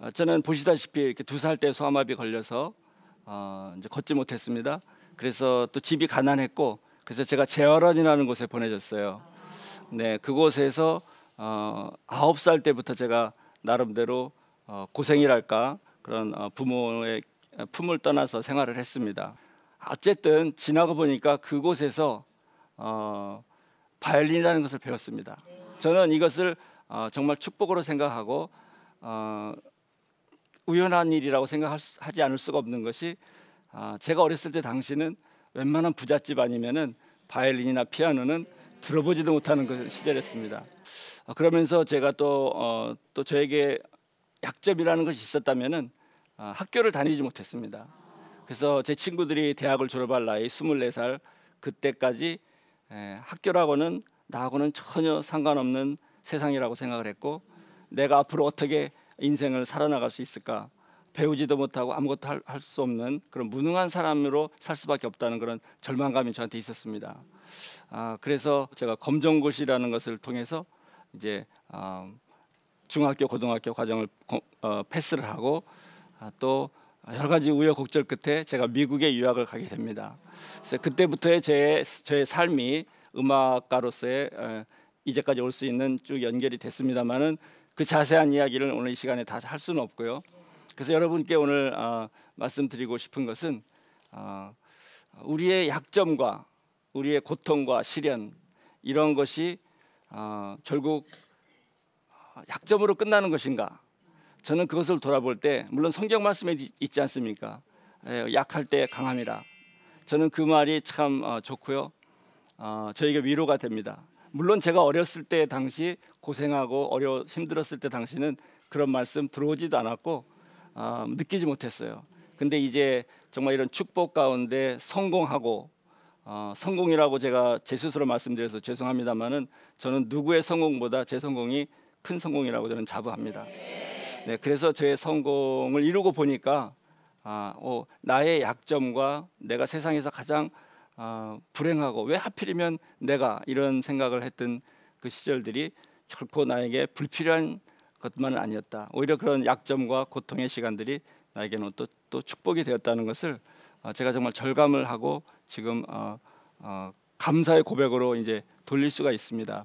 어, 저는 보시다시피 이렇게 두 살 때 소아마비 걸려서 어, 이제 걷지 못했습니다. 그래서 또 집이 가난했고 그래서 제가 재활원이라는 곳에 보내졌어요. 네, 그곳에서 어, 9살 때부터 제가 나름대로 어, 고생이랄까 그런 어, 부모의 어, 품을 떠나서 생활을 했습니다. 어쨌든 지나고 보니까 그곳에서 어, 바이올린이라는 것을 배웠습니다. 저는 이것을 어, 정말 축복으로 생각하고 어, 우연한 일이라고 생각하지 않을 수가 없는 것이 아, 제가 어렸을 때 당시는 웬만한 부잣집 아니면은 바이올린이나 피아노는 들어보지도 못하는 그 시절이었습니다. 아, 그러면서 제가 또또 어, 또 저에게 약점이라는 것이 있었다면은 아, 학교를 다니지 못했습니다. 그래서 제 친구들이 대학을 졸업할 나이 24살 그때까지 에, 학교라고는 나하고는 전혀 상관없는 세상이라고 생각을 했고 내가 앞으로 어떻게 인생을 살아나갈 수 있을까? 배우지도 못하고 아무것도 할 수 없는 그런 무능한 사람으로 살 수밖에 없다는 그런 절망감이 저한테 있었습니다. 아, 그래서 제가 검정고시라는 것을 통해서 이제 어, 중학교, 고등학교 과정을 어, 패스를 하고 아, 또 여러 가지 우여곡절 끝에 제가 미국에 유학을 가게 됩니다. 그래서 그때부터의 제, 제 삶이 음악가로서의 에, 어, 이제까지 올 수 있는 쭉 연결이 됐습니다만은 그 자세한 이야기를 오늘 이 시간에 다 할 수는 없고요. 그래서 여러분께 오늘 어, 말씀드리고 싶은 것은 어, 우리의 약점과 우리의 고통과 시련 이런 것이 어, 결국 어, 약점으로 끝나는 것인가? 저는 그것을 돌아볼 때 물론 성경 말씀에 있지 않습니까? 예, 약할 때 강함이라. 저는 그 말이 참 어, 좋고요. 어, 저에게 위로가 됩니다. 물론 제가 어렸을 때 당시 고생하고 어려 힘들었을 때 당시는 그런 말씀 들어오지도 않았고 어, 느끼지 못했어요. 근데 이제 정말 이런 축복 가운데 성공하고 어, 성공이라고 제가 제 스스로 말씀드려서 죄송합니다만은 저는 누구의 성공보다 제 성공이 큰 성공이라고 저는 자부합니다. 네, 그래서 저의 성공을 이루고 보니까 아, 어, 나의 약점과 내가 세상에서 가장 아, 불행하고 왜 하필이면 내가 이런 생각을 했던 그 시절들이 결코 나에게 불필요한 것만은 아니었다. 오히려 그런 약점과 고통의 시간들이 나에게는 또, 또 축복이 되었다는 것을 어, 제가 정말 절감을 하고 지금 어, 어, 감사의 고백으로 이제 돌릴 수가 있습니다.